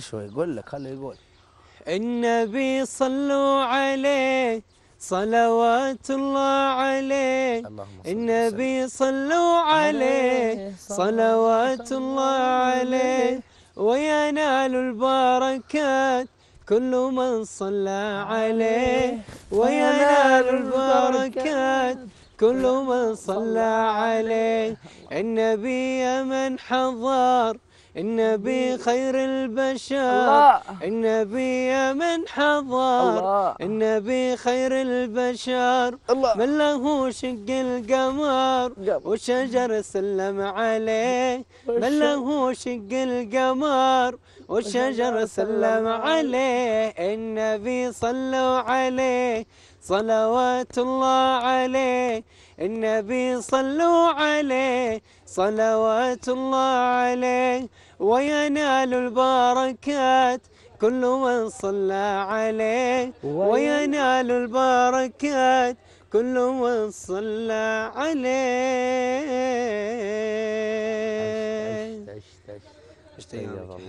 شو يقول لك خليه يقول النبي صلوا عليه صلوات الله عليه النبي صلوا عليه صلوات الله عليه وينال البركات كل من صلى عليه وينال البركات كل من صلى عليه النبي من حضر النبي خير البشر النبي يا من حضر النبي خير البشر من له شق القمر وشجر سلم عليه من له شق القمر وشجر سلم عليه النبي صلوا عليه صلوات الله عليه النبي صلوا عليه صلوات الله عليه وينال البركات كل من صلى عليه وينال البركات كل من صلى عليه